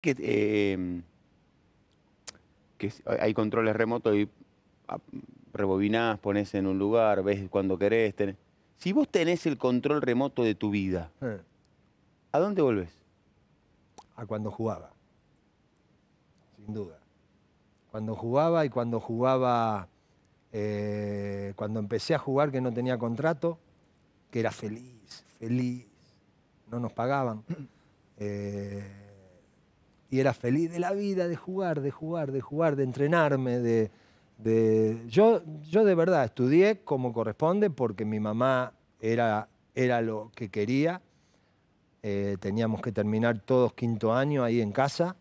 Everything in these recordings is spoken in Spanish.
que, em, hay controles remotos y ah, rebobinás, pones en un lugar, ves cuando querés. tener Si vos tenés el control remoto de tu vida, ¿a dónde volvés? A cuando jugaba, sin duda. Cuando jugaba y cuando jugaba, eh, cuando empecé a jugar que no tenía contrato, que era feliz, feliz, no nos pagaban. Eh, y era feliz de la vida, de jugar, de jugar, de jugar, de entrenarme, de... de... Yo, yo de verdad estudié como corresponde porque mi mamá era, era lo que quería. Eh, teníamos que terminar todos quinto año ahí en casa.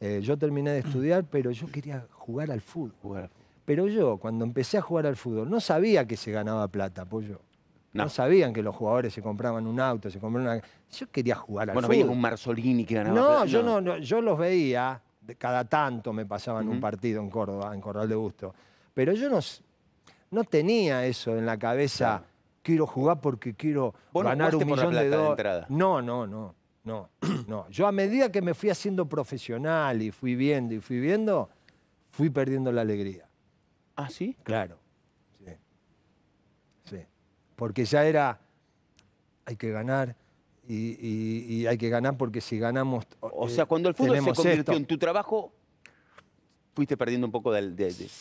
Eh, yo terminé de estudiar, pero yo quería jugar al fútbol. Pero yo, cuando empecé a jugar al fútbol, no sabía que se ganaba plata, pues yo... No. sabían que los jugadores se compraban un auto, se compraban una... Yo quería jugar al bueno, fútbol. un Marsolini que ganaba. No, yo no. yo los veía, cada tanto me pasaban un partido en Córdoba, en Corral de Gusto. Pero yo no, no tenía eso en la cabeza, quiero jugar porque quiero ganar un millón de dólares. No, no, no, no, no. Yo a medida que me fui haciendo profesional y fui viendo y fui viendo, fui perdiendo la alegría. ¿Ah, sí? Claro porque ya era, hay que ganar. Y, hay que ganar porque si ganamos. O eh, sea, cuando el fútbol se convirtió en tu trabajo, fuiste perdiendo un poco de,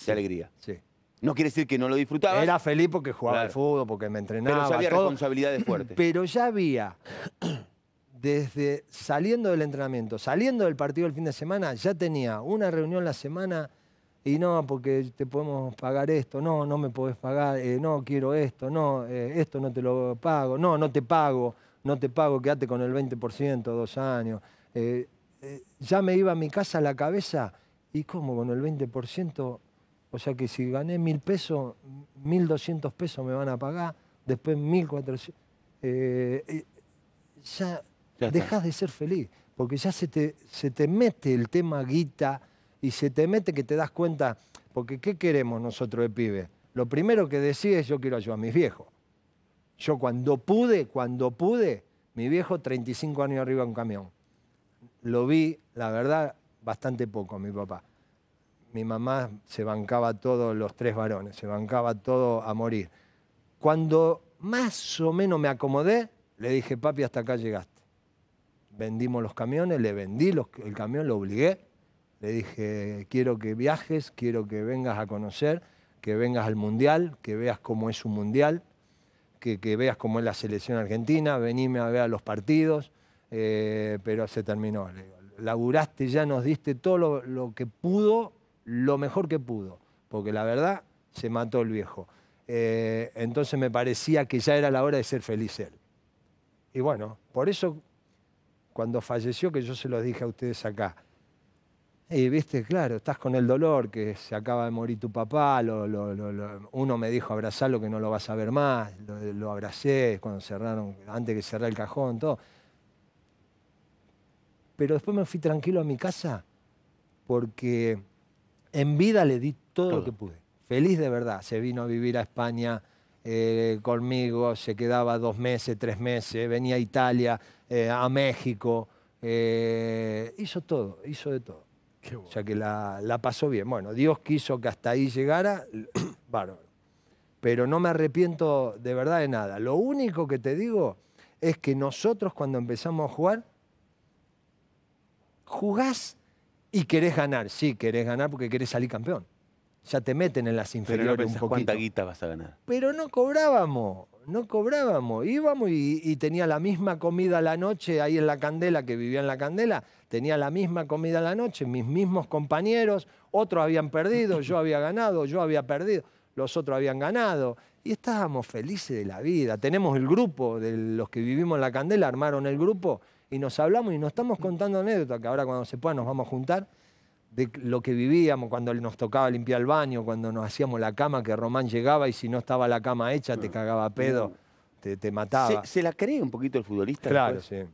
alegría. Sí. No quiere decir que no lo disfrutabas. Era feliz porque jugaba al fútbol, porque me entrenaba. Pero ya había responsabilidades fuertes. Pero ya había, desde saliendo del entrenamiento, saliendo del partido el fin de semana, ya tenía una reunión la semana y no, porque te podemos pagar esto, no, no me podés pagar, eh, no, quiero esto, no, eh, esto no te lo pago, no, no te pago, no te pago, quédate con el 20%, dos años. Eh, ya me iba a mi casa a la cabeza, ¿y cómo con el 20%? O sea que si gané mil pesos, mil doscientos pesos me van a pagar, después mil cuatrocientos. ya, ya dejas de ser feliz, porque ya se te, se te mete el tema guita y se te mete que te das cuenta, porque ¿qué queremos nosotros de pibe? Lo primero que decís es yo quiero ayudar a mis viejos. Yo cuando pude, cuando pude, mi viejo 35 años arriba en un camión. Lo vi, la verdad, bastante poco, mi papá. Mi mamá se bancaba todos los tres varones, se bancaba todo a morir. Cuando más o menos me acomodé, le dije, papi, hasta acá llegaste. Vendimos los camiones, le vendí los, el camión, lo obligué le dije, quiero que viajes, quiero que vengas a conocer, que vengas al Mundial, que veas cómo es un Mundial, que, veas cómo es la selección argentina, venime a ver a los partidos, eh, pero se terminó. Le laburaste ya, nos diste todo lo, que pudo, lo mejor que pudo, porque la verdad se mató el viejo. Eh, entonces me parecía que ya era la hora de ser feliz él. Y bueno, por eso cuando falleció, que yo se los dije a ustedes acá, y viste, claro, estás con el dolor, que se acaba de morir tu papá, uno me dijo abrazarlo que no lo vas a ver más, lo, abracé cuando cerraron, antes que cerrar el cajón, todo. Pero después me fui tranquilo a mi casa porque en vida le di todo, lo que pude. Feliz de verdad, se vino a vivir a España eh, conmigo, se quedaba dos meses, tres meses, venía a Italia, eh, a México, eh, hizo todo, hizo de todo sea que la, pasó bien. Bueno, Dios quiso que hasta ahí llegara, Pero no me arrepiento de verdad de nada. Lo único que te digo es que nosotros cuando empezamos a jugar, jugás y querés ganar. Sí, querés ganar porque querés salir campeón. Ya te meten en las inferiores guita vas a ganar. Pero no cobrábamos no cobrábamos, íbamos y, tenía la misma comida la noche ahí en la candela, que vivía en la candela, tenía la misma comida la noche, mis mismos compañeros, otros habían perdido, yo había ganado, yo había perdido, los otros habían ganado, y estábamos felices de la vida. Tenemos el grupo de los que vivimos en la candela, armaron el grupo y nos hablamos y nos estamos contando anécdotas, que ahora cuando se pueda nos vamos a juntar de lo que vivíamos, cuando nos tocaba limpiar el baño, cuando nos hacíamos la cama, que Román llegaba y si no estaba la cama hecha te cagaba pedo, mm. te, mataba. Se, la cree un poquito el futbolista? Claro, después? sí.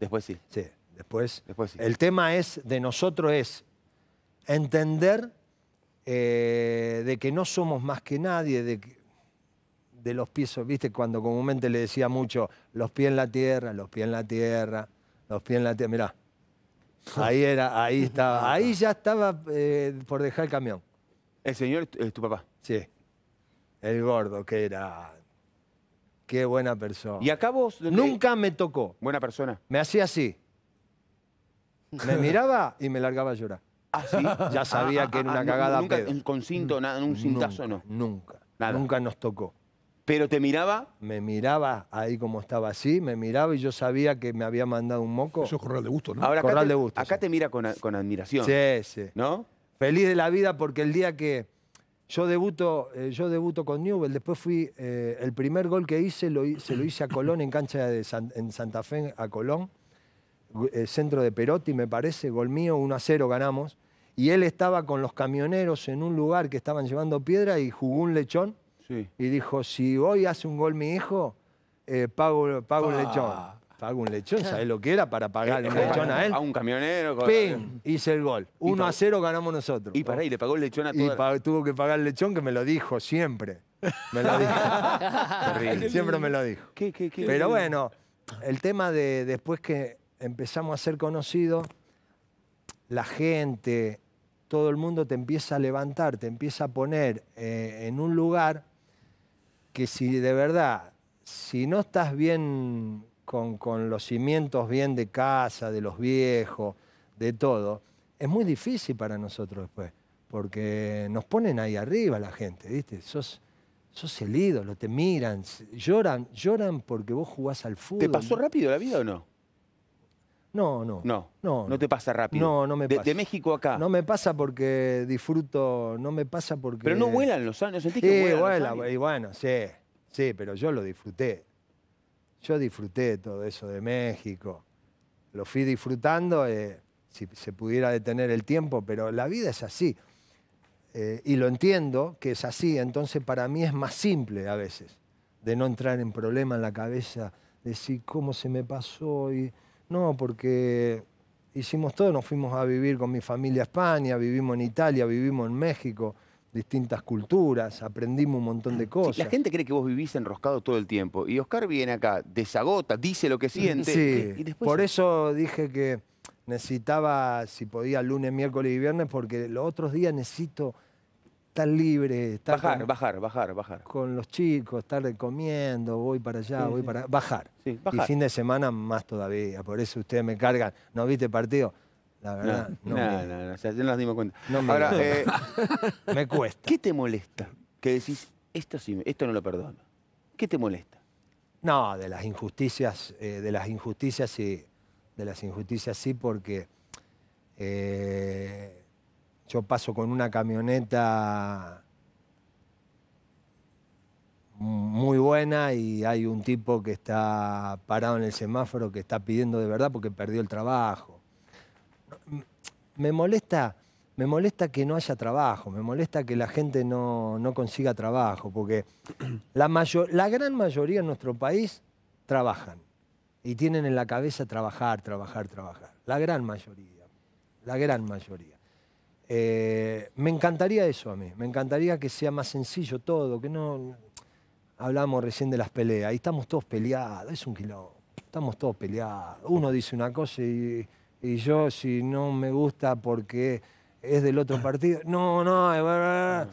Después sí. Sí, después. sí. El tema es, de nosotros es entender eh, de que no somos más que nadie, de, de los pies, viste, cuando comúnmente le decía mucho, los pies en la tierra, los pies en la tierra, los pies en la tierra, mirá Ahí era, ahí estaba, ahí ya estaba eh, por dejar el camión. El señor es tu papá. Sí. El gordo que era. Qué buena persona. ¿Y acá Nunca me tocó. Buena persona. Me hacía así. Me miraba y me largaba a llorar. Ah, sí. Ya ah, sabía ah, que era ah, una cagada nunca, Con cinto, nada, un cintazo no. Nunca. Nada. Nunca nos tocó. ¿Pero te miraba? Me miraba ahí como estaba así, me miraba y yo sabía que me había mandado un moco. Eso es corral de gusto, ¿no? Ahora corral de gusto. Acá te mira con, admiración. Sí, sí. ¿No? Feliz de la vida porque el día que yo debuto, eh, yo debuto con Newell, después fui, eh, el primer gol que hice se lo hice a Colón en cancha de en Santa Fe, a Colón, eh, centro de Perotti, me parece, gol mío, 1 a 0 ganamos. Y él estaba con los camioneros en un lugar que estaban llevando piedra y jugó un lechón y dijo, si hoy hace un gol mi hijo, eh, pago, pago un lechón. Pago un lechón, sabes lo que era para pagar eh, un eh, lechón a él? A un camionero. Hice el gol. 1 a 0 ganamos nosotros. Y para le pagó el lechón a Y tuvo que pagar el lechón que me lo dijo siempre. Me lo dijo. siempre me lo dijo. Pero bueno, el tema de después que empezamos a ser conocidos, la gente, todo el mundo te empieza a levantar, te empieza a poner en un lugar que si de verdad, si no estás bien con, con los cimientos bien de casa, de los viejos, de todo, es muy difícil para nosotros después, porque nos ponen ahí arriba la gente, ¿viste? Sos, sos el ídolo, te miran, lloran, lloran porque vos jugás al fútbol. ¿Te pasó rápido la vida o no? No, no. No, no. te pasa rápido. No, no me pasa. De, México acá. No me pasa porque disfruto, no me pasa porque... Pero no vuelan los años, sentís que vuelan vuela, y bueno, sí, sí, pero yo lo disfruté. Yo disfruté todo eso de México. Lo fui disfrutando, eh, si se pudiera detener el tiempo, pero la vida es así. Eh, y lo entiendo que es así, entonces para mí es más simple a veces de no entrar en problemas en la cabeza, de decir cómo se me pasó y no, porque hicimos todo, nos fuimos a vivir con mi familia a España, vivimos en Italia, vivimos en México, distintas culturas, aprendimos un montón de cosas. la gente cree que vos vivís enroscado todo el tiempo y Oscar viene acá, desagota, dice lo que mm, siente. Sí, por eso dije que necesitaba, si podía, lunes, miércoles y viernes, porque los otros días necesito estar libre, estar bajar, bajar, bajar, bajar. Con los chicos, estar comiendo, voy para allá, voy para bajar. Y fin de semana más todavía, por eso ustedes me cargan, ¿no viste partido? La verdad, no. No, no, no, o no las dimos cuenta. me, Ahora, eh, me cuesta. ¿Qué te molesta? Que decís, esto sí, esto no lo perdono. ¿Qué te molesta? No, de las injusticias, eh, de las injusticias sí, de las injusticias sí, porque eh, yo paso con una camioneta muy buena y hay un tipo que está parado en el semáforo que está pidiendo de verdad porque perdió el trabajo. Me molesta, me molesta que no haya trabajo, me molesta que la gente no, consiga trabajo, porque la, la gran mayoría en nuestro país trabajan y tienen en la cabeza trabajar, trabajar, trabajar. La gran mayoría, la gran mayoría. Eh, me encantaría eso a mí, me encantaría que sea más sencillo todo, que no... Hablamos recién de las peleas, y estamos todos peleados, es un quilombo, estamos todos peleados. Uno dice una cosa y, yo si no me gusta porque es del otro partido, no, no, eh, ah,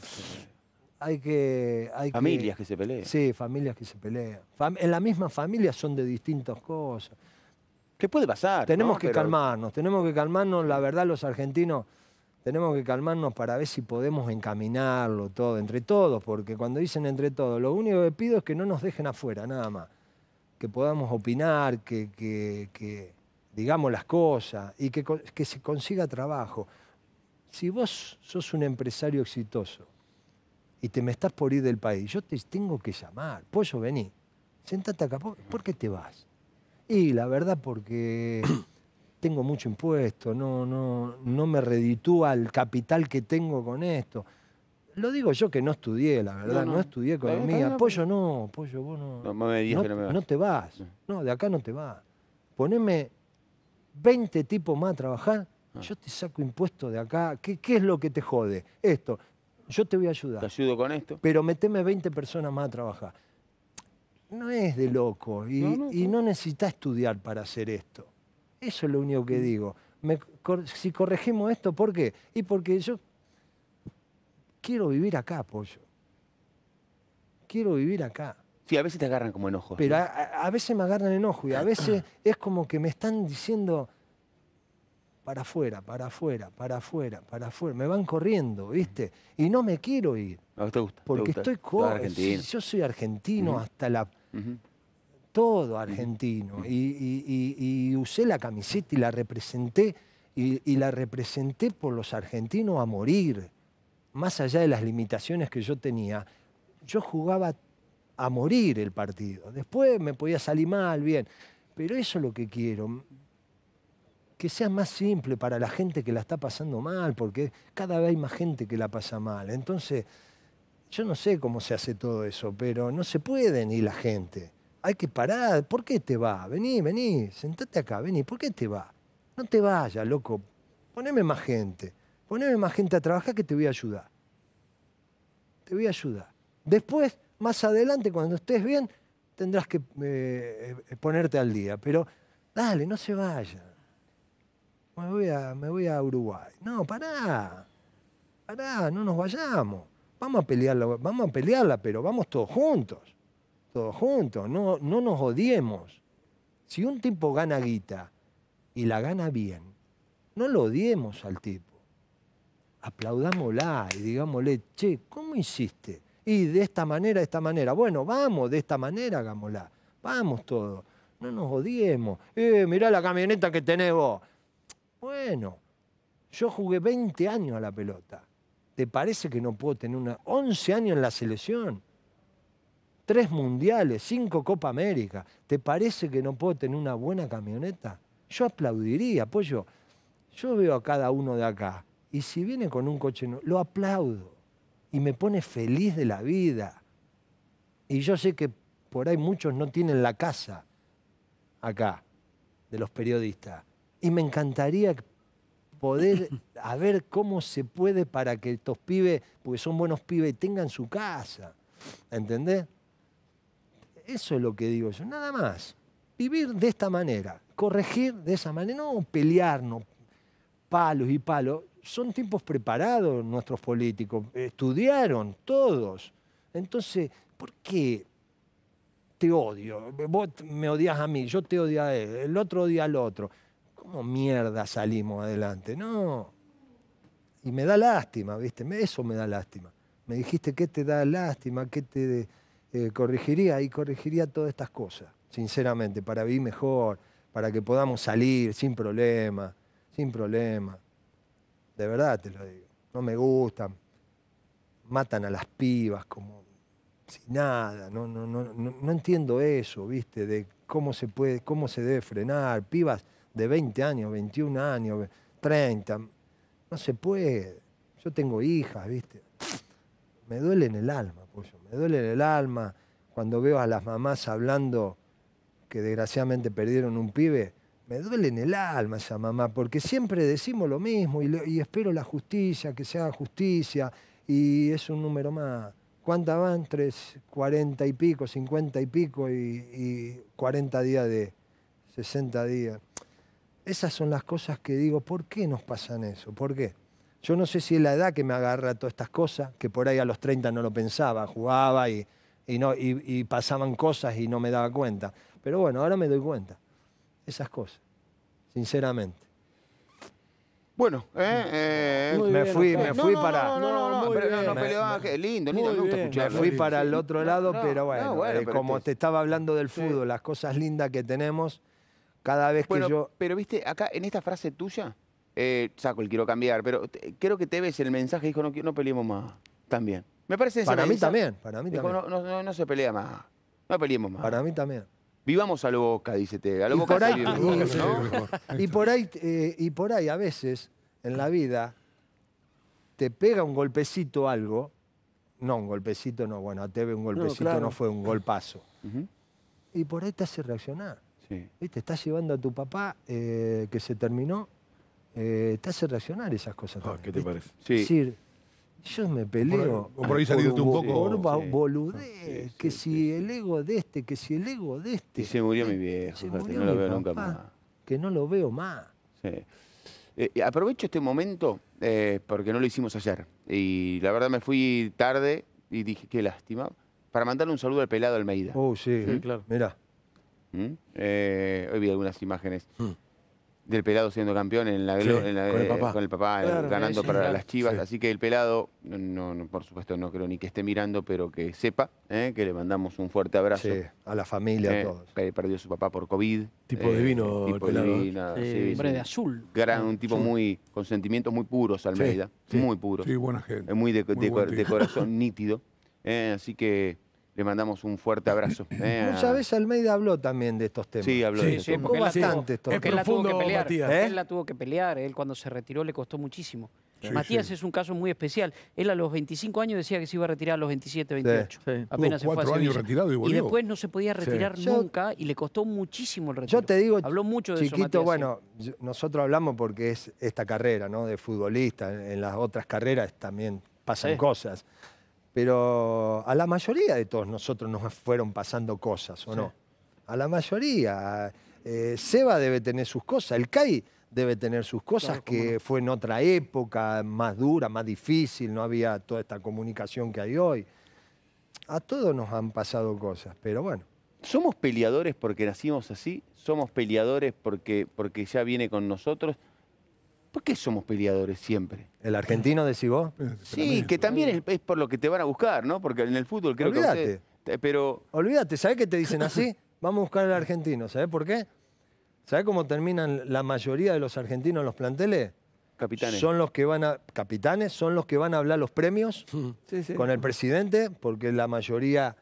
hay que... Hay familias que, se pelean. Sí, familias que se pelean. en la misma familia son de distintas cosas. ¿Qué puede pasar? Tenemos que calmarnos, tenemos que calmarnos, la verdad los argentinos tenemos que calmarnos para ver si podemos encaminarlo todo, entre todos, porque cuando dicen entre todos, lo único que pido es que no nos dejen afuera, nada más. Que podamos opinar, que, digamos las cosas y que, que se consiga trabajo. Si vos sos un empresario exitoso y te me estás por ir del país, yo te tengo que llamar. Pollo, vení. Sentate acá. ¿Por qué te vas? Y la verdad, porque tengo mucho impuesto, no, no, no me reditúa el capital que tengo con esto. Lo digo yo que no estudié, la verdad, no, estudié economía. pollo no, pollo, vos no. No, me no te vas, no, de acá no te vas. Poneme 20 tipos más a trabajar, ah. yo te saco impuestos de acá. ¿Qué, es lo que te jode? Esto, yo te voy a ayudar. Te ayudo con esto. Pero meteme 20 personas más a trabajar. No es de loco y y no necesitas estudiar para hacer esto. Eso es lo único que mm. digo. si corregimos esto, ¿por qué? Y porque yo quiero vivir acá, pollo. Quiero vivir acá. Sí, a veces te agarran como enojo. Pero a, veces me agarran enojo y a veces es como que me están diciendo para afuera, para afuera, para afuera, para afuera. Me van corriendo, mm. ¿viste? Y no me quiero ir. No, te gusta. Porque estoy... Yo soy argentino hasta la todo argentino. Y, usé la camiseta y la representé, y, la representé por los argentinos a morir. Más allá de las limitaciones que yo tenía, yo jugaba a morir el partido. Después me podía salir mal, bien. Pero eso es lo que quiero. Que sea más simple para la gente que la está pasando mal, porque cada vez hay más gente que la pasa mal. Entonces, yo no sé cómo se hace todo eso, pero no se puede ni la gente hay que parar. ¿Por qué te va? Vení, vení, sentate acá, vení. ¿Por qué te va? No te vayas, loco. Poneme más gente. Poneme más gente a trabajar que te voy a ayudar. Te voy a ayudar. Después, más adelante, cuando estés bien, tendrás que eh, eh, ponerte al día. Pero dale, no se vaya. Me voy a, me voy a Uruguay. No, pará. Pará, no nos vayamos. Vamos a pelearla, vamos a pelearla, pero vamos todos juntos todos juntos, no, no nos odiemos. Si un tipo gana guita y la gana bien, no lo odiemos al tipo. Aplaudámosla y digámosle, che, ¿cómo hiciste? Y de esta manera, de esta manera. Bueno, vamos, de esta manera hagámosla. Vamos todos. No nos odiemos. Eh, mirá la camioneta que tenés vos. Bueno, yo jugué 20 años a la pelota. ¿Te parece que no puedo tener una 11 años en la selección? tres mundiales, cinco Copa América. ¿Te parece que no puedo tener una buena camioneta? Yo aplaudiría, pollo. Yo veo a cada uno de acá y si viene con un coche, lo aplaudo y me pone feliz de la vida. Y yo sé que por ahí muchos no tienen la casa acá de los periodistas. Y me encantaría poder a ver cómo se puede para que estos pibes, porque son buenos pibes, tengan su casa. ¿Entendés? Eso es lo que digo yo, nada más. Vivir de esta manera, corregir de esa manera, no pelearnos palos y palos. Son tiempos preparados nuestros políticos, estudiaron todos. Entonces, ¿por qué te odio? Vos me odias a mí, yo te odio a él, el otro odia al otro. ¿Cómo mierda salimos adelante? No. Y me da lástima, ¿viste? Eso me da lástima. Me dijiste qué te da lástima, qué te eh, corregiría y corregiría todas estas cosas, sinceramente, para vivir mejor, para que podamos salir sin problema, sin problema. De verdad te lo digo, no me gustan, matan a las pibas como sin nada, no, no, no, no, entiendo eso, ¿viste? De cómo se puede, cómo se debe frenar, pibas de 20 años, 21 años, 30, no se puede. Yo tengo hijas, ¿viste? me duele en el alma, pollo, me duele en el alma cuando veo a las mamás hablando que desgraciadamente perdieron un pibe. Me duele en el alma esa mamá, porque siempre decimos lo mismo y, espero la justicia, que se haga justicia, y es un número más. ¿Cuántas van? Tres, cuarenta y pico, cincuenta y pico y cuarenta días de 60 días. Esas son las cosas que digo, ¿por qué nos pasan eso? ¿Por qué? Yo no sé si es la edad que me agarra todas estas cosas, que por ahí a los 30 no lo pensaba, jugaba y, no, y, pasaban cosas y no me daba cuenta. Pero bueno, ahora me doy cuenta. Esas cosas, sinceramente. Bueno, eh, eh me fui, me fui para. No, no, no, no, no, no, no no, lindo, lindo, me gusta escuchar. Me fui para el otro lado, pero bueno, eh, como te estaba hablando del fútbol, las cosas lindas que tenemos, cada vez que yo. Pero viste, acá en esta frase tuya, saco eh, el quiero cambiar, pero creo que Tevez ves el mensaje dijo, no, no peleemos más, también. Me parece Para mí también, para mí dijo, también. No, se pelea más, no peleemos más. Para mí también. Vivamos a lo boca, dice Tevez, a lo y boca por ahí, y, por ahí, eh, y por ahí a veces en la vida te pega un golpecito algo, no, un golpecito no, bueno, a Tevez un golpecito no, fue un golpazo. Y por ahí te hace reaccionar. te Estás llevando a tu papá eh, que se terminó eh, te hace reaccionar esas cosas. Ah, ¿Qué te parece? Es decir, yo me peleo. por ahí un poco. Por que si el ego de este, que si el ego de este. se murió mi eh, viejo, no lo veo nunca más. Que no lo veo más. Eh, aprovecho este momento porque no lo hicimos ayer. Y la verdad me fui tarde y dije, qué lástima. Para mandarle un saludo al pelado Almeida. Oh, sí, ¿Mm? claro. Mirá. ¿Mm? hoy vi algunas imágenes. Mm. Del pelado siendo campeón en la, con, el papá, eh, ganando para las chivas. Así que el pelado, no, por supuesto, no creo ni que esté mirando, pero que sepa eh, que le mandamos un fuerte abrazo. a la familia, a eh, todos. Que perdió su papá por COVID. Tipo divino, el pelado. hombre de azul. Gran, ah, un tipo muy, con sentimientos muy puros, Almeida. muy puros. Sí, buena gente. Muy de, corazón nítido. así que le mandamos un fuerte abrazo. Muchas eh, veces Almeida habló también de estos temas. Sí, habló de porque bastante él la tuvo que pelear. Él cuando se retiró le costó muchísimo. Matías es un caso muy especial. Él a los 25 años decía que se iba a retirar a los 27, 28. Apenas se años retirado y, volvió. y después no se podía retirar nunca y le costó muchísimo el retiro. Yo te digo, habló mucho de chiquito, eso, bueno, nosotros hablamos porque es esta carrera, ¿no? De futbolista. En las otras carreras también pasan cosas pero a la mayoría de todos nosotros nos fueron pasando cosas, ¿o no? A la mayoría. Eh, Seba debe tener sus cosas, el CAI debe tener sus cosas, que fue en otra época, más dura, más difícil, no había toda esta comunicación que hay hoy. A todos nos han pasado cosas, pero bueno. ¿Somos peleadores porque nacimos así? ¿Somos peleadores porque, porque ya viene con nosotros? ¿Por qué somos peleadores siempre? ¿El argentino decís vos? Sí, que también es, por lo que te van a buscar, ¿no? Porque en el fútbol creo que. pero... Olvídate, ¿sabés qué te dicen así? Vamos a buscar al argentino, ¿sabés por qué? ¿Sabés cómo terminan la mayoría de los argentinos en los planteles? Capitanes. Son los que van a. Capitanes, son los que van a hablar los premios con el presidente, porque la mayoría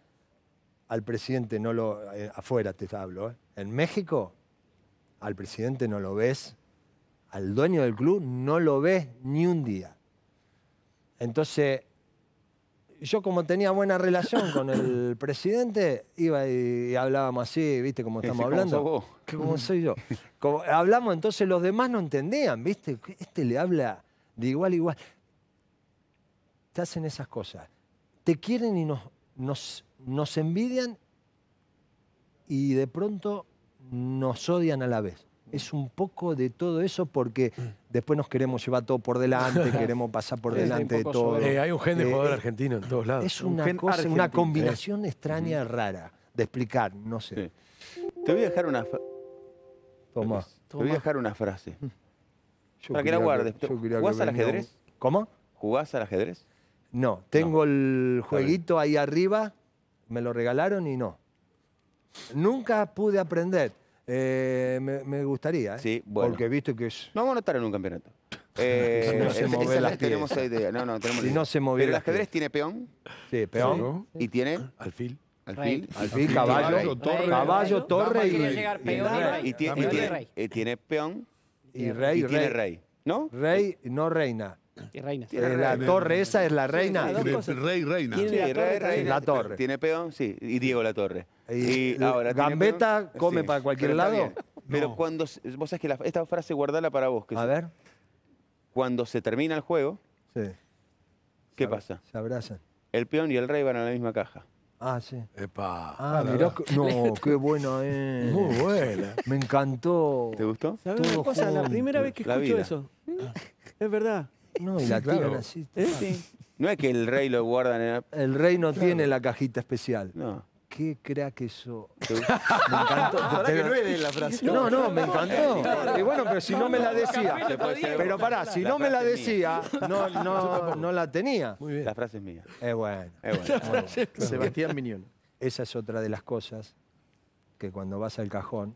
al presidente no lo. Eh, afuera te hablo, ¿eh? En México, al presidente no lo ves al dueño del club no lo ves ni un día. Entonces, yo como tenía buena relación con el presidente, iba y hablábamos así, ¿viste? Como estamos ¿Cómo hablando. Vos? Como soy yo. hablamos, entonces los demás no entendían, ¿viste? Este le habla de igual a igual. Te hacen esas cosas. Te quieren y nos, nos, nos envidian y de pronto nos odian a la vez es un poco de todo eso porque mm. después nos queremos llevar todo por delante, queremos pasar por delante de todo. Eh, hay un gen de eh, jugador eh, argentino en todos lados. Es una, cosa, una combinación extraña, rara, de explicar, no sé. Te voy a dejar una... Toma. Te voy a dejar una frase. Para que la guardes. ¿Jugás al ajedrez? ¿Cómo? ¿Jugás al ajedrez? No, tengo el jueguito ahí arriba, me lo regalaron y no. Nunca pude aprender. Eh, me, gustaría, ¿eh? Sí, bueno. Porque he visto que es... No vamos a estar en un campeonato. Eh, si no se mueve la las tenemos pies. idea. No, no, tenemos si idea. no se mueve Pero el ajedrez tiene peón. Sí, peón. Y tiene... Alfil. Alfil. Alfil, caballo, torre. Caballo, torre y... Y, tiene, y eh, tiene peón. Y rey. Y tiene rey. ¿No? Rey, no reina. Y reina. Eh, la torre esa es la reina. Rey, reina. La torre. Tiene peón, sí. Y Diego la torre. Y, eh, ahora Gambetta come para cualquier lado. Pero cuando. Vos sabés que esta frase guardala para vos. a ver. Cuando se termina el juego. Sí. ¿Qué pasa? Se abrazan. El peón y el rey van a la misma caja. Ah, sí. Epa. Ah, mirá, no, qué buena es. Muy buena. Me encantó. ¿Te gustó? ¿Sabes una cosa? La primera vez que escucho eso. Es verdad. No, y la eh, No es que el rey lo guarda. en El rey no tiene la cajita especial. No qué que eso. Me encantó. que no la frase. No, no, me encantó. Y bueno, pero si no me la decía. Pero pará, si no me la decía, no, no, la tenía. Muy bien. La frase es mía. Es bueno. Sebastián Miñón. Esa es otra de las cosas que cuando vas al cajón,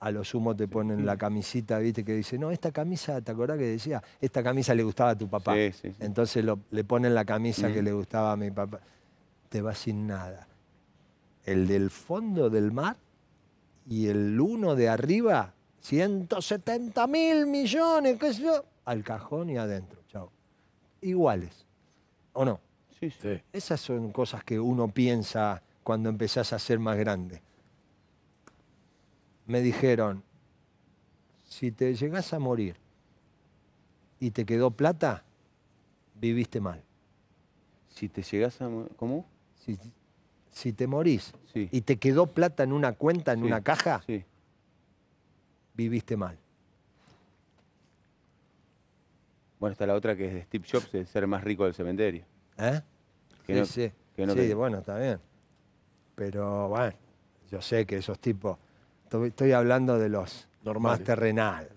a lo sumo te ponen la camisita, viste, que dice, no, esta camisa, ¿te acordás que decía? Esta camisa le gustaba a tu papá. Sí, sí, Entonces le ponen la camisa que le gustaba a mi papá. Te vas sin nada el del fondo del mar y el uno de arriba, 170 mil millones, qué sé yo, al cajón y adentro, chao. Iguales, ¿o no? Sí, sí. Esas son cosas que uno piensa cuando empezás a ser más grande. Me dijeron, si te llegás a morir y te quedó plata, viviste mal. Si te llegás a... ¿Cómo? Si si te morís y te quedó plata en una cuenta, en una caja, viviste mal. Bueno, está la otra que es de Steve Jobs, el ser más rico del cementerio. ¿Eh? sí, sí. sí, bueno, está bien. Pero bueno, yo sé que esos tipos. Estoy, hablando de los más terrenal.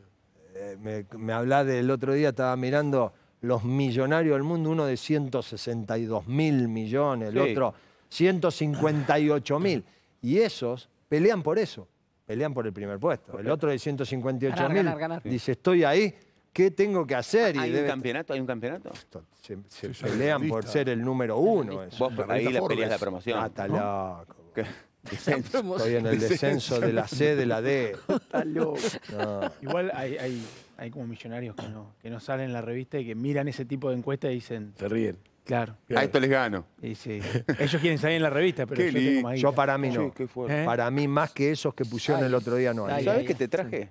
Eh, me, me del otro día, estaba mirando los millonarios del mundo, uno de 162 mil millones, el otro 158 mil. Y esos pelean por eso, pelean por el primer puesto. El otro de 158 mil dice, estoy ahí, ¿qué tengo que hacer? ¿Hay un campeonato? ¿Hay un campeonato? pelean por ser el número uno. Vos ahí la peleas la promoción. está loco. Estoy en el descenso de la C de la D. Está loco. Igual hay, como millonarios que no, que no salen en la revista y que miran ese tipo de encuestas y dicen... Se ríen. Claro. A esto les gano. Ellos quieren salir en la revista, pero yo Yo para mí no. ¿Eh? Para mí más que esos que pusieron el otro día no hay. ¿Sabés ¿Sabes qué te traje?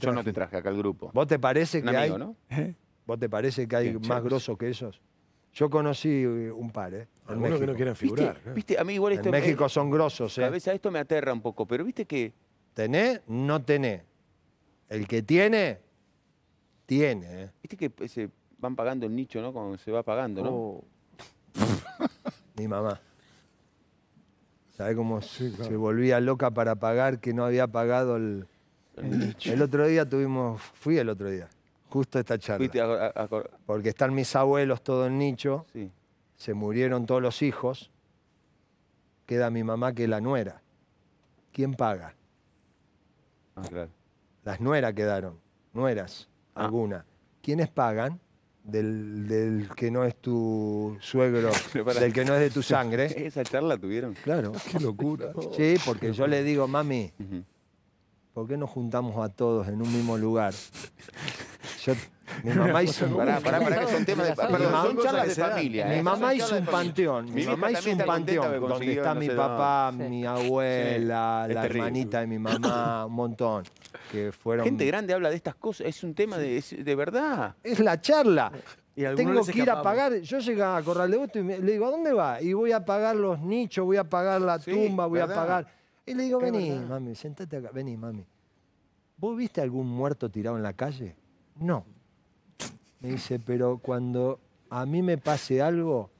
yo no te traje acá al grupo. ¿Vos te parece que hay? ¿Eh? ¿Vos te parece que hay más grosos que esos? Yo conocí eh, un par, ¿eh? Algunos que no quieren figurar. ¿Viste? A mí igual esto... En México son grosos, ¿eh? A veces esto me aterra un poco, pero viste que... Tené, no tené. El que tiene, tiene. Viste que ese van pagando el nicho, ¿no? Cuando se va pagando, ¿no? Oh. Mi mamá. ¿Sabes cómo se volvía loca para pagar que no había pagado el, el, el otro día tuvimos, fui el otro día, justo esta charla. Porque están mis abuelos todos en nicho, sí. se murieron todos los hijos, queda mi mamá que la nuera. ¿Quién paga? Ah, claro. Las nueras quedaron, nueras, ah. algunas alguna. ¿Quiénes pagan? del, que no es tu suegro, del que no es de tu sangre. Esa charla tuvieron. Claro. Qué locura. Sí, porque yo le digo, mami, ¿por qué no juntamos a todos en un mismo lugar? mi mamá hizo un que son temas familia. Mi ¿eh? mamá hizo un panteón. Mi mamá hizo un panteón donde está mi papá, mi abuela, la hermanita de mi mamá, un montón. Que fueron. Gente grande habla de estas cosas, es un tema de, verdad. Es la charla. Y Tengo que ir a pagar. Yo llega a Corral de y le digo, ¿a dónde va? Y voy a pagar los nichos, voy a pagar la tumba, voy a pagar. Y le digo, vení, mami, sentate acá, vení, mami. ¿Vos viste algún muerto tirado en la calle? No. Me dice, pero cuando a mí me pase algo,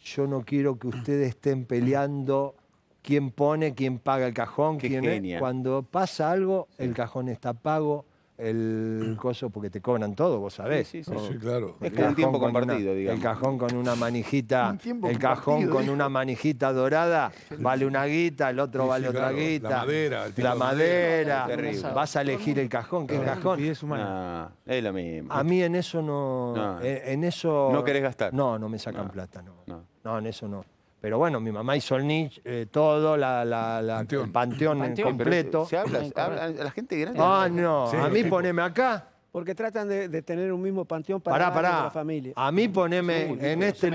yo no quiero que ustedes estén peleando quién pone, quién paga el cajón, Qué quién Cuando pasa algo, el cajón está pago, el coso porque te cobran todo, vos sabés. Sí, sí, claro. Es que un tiempo compartido, digamos. El cajón con una manijita, el cajón con una manijita dorada vale una guita, el otro vale otra guita. La madera. la madera. Vas a elegir el cajón, ¿qué cajón? es humano. es lo mismo. A mí en eso no, no, En, eso... No querés gastar. No, no me sacan plata, no. No, en eso no. Pero bueno, mi mamá hizo el nicho, eh, todo, la, el panteón, completo. Se habla, ah, la gente grande. Ah, no, a mí poneme acá. Porque tratan de, tener un mismo panteón para la familia. A mí poneme en este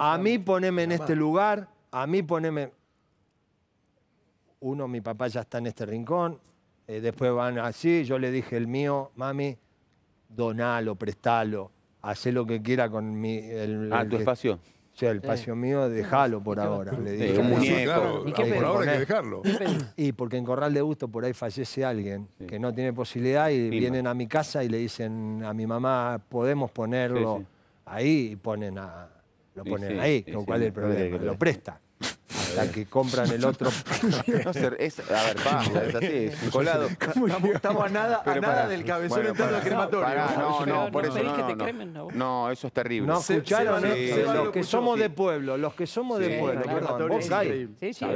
A mí poneme en este lugar, a mí poneme uno mi papá ya está en este rincón, eh, después van así, yo le dije el mío, mami, donalo, prestalo, hacé lo que quiera con mi el, ah, tu espacio. O sea, el pasio mío, déjalo por ahora. Le digo ¿Y por ahora hay que dejarlo. Y porque en Corral de Gusto por ahí fallece alguien que no tiene posibilidad y vienen a mi casa y le dicen a mi mamá, podemos ponerlo ahí y ponen a, lo ponen ahí, con cuál es el problema, lo presta la que compran el otro. es, a ver, vamos, es así, es colado. Estamos, a nada, a nada del cabezón entero entrando crematorio. no, no, por eso no, no, no. No, eso es terrible. No, escucharon, Los que somos de pueblo, los que somos de pueblo, perdón, vos sí, sabés que, a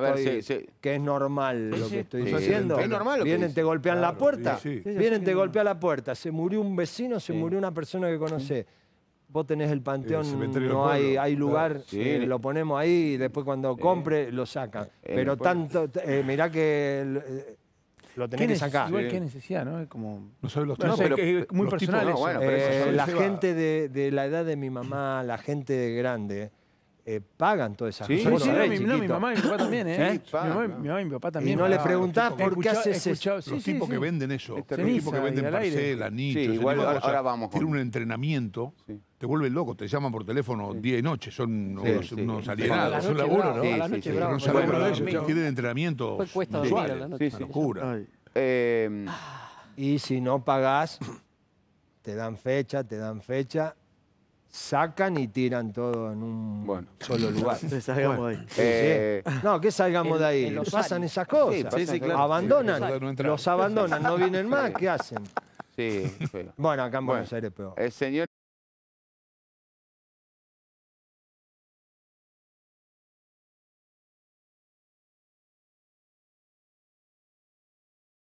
ver, que es normal lo que estoy diciendo. Es normal Vienen, te golpean la puerta, vienen, te golpean la puerta, se murió un vecino, se murió una persona que conocés vos tenés el panteón, no hay, hay lugar, eh, lo ponemos ahí y después cuando compre lo saca. Eh, pero tanto, eh, mirá que eh, lo tenés que sacar. Igual qué necesidad, ¿no? como... No los pero, es muy personal. la gente de, la edad de mi mamá, la gente grande, eh, pagan todas esas cosas. Sí, no, mi, mamá y mi papá también, ¿eh? mi, mamá, y mi papá también. Y no le preguntás por qué haces eso. Este, los tipos que venden eso, los tipos que venden parcelas, nichos. Sí, igual Tienen un entrenamiento te vuelven loco, te llaman por teléfono día y noche, son unos, sí. unos, alienados, son laburo, ¿no? A noche, bravo, tienen una locura. Eh, ah. y si no pagás, te dan fecha, te dan fecha, sacan y tiran todo en un solo lugar. salgamos ahí. Eh, No, que salgamos de ahí. pasan esas cosas. Abandonan, los abandonan, no vienen más, ¿qué hacen? sí, Bueno, acá en Buenos Aires pero... El señor